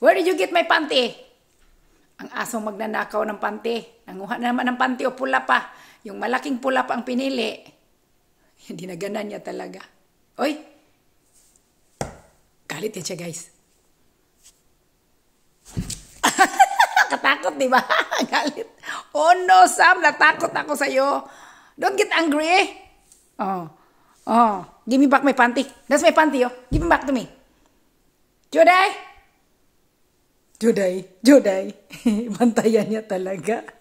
Where did you get my panty? Ang asong magnanakaw ng panty. Nanguha naman ng panty o pula pa. Yung malaking pula pa ang pinili. Hindi na ganan niya talaga. Oy! Galit yan siya guys. Katakot, di ba? Galit. Oh no, Sam, natakot ako iyo. Don't get angry. Oh. Oh. Give me back my panty. That's my panty, oh. Give me back to me. Juday! Juday, Juday, bantayan niya talaga.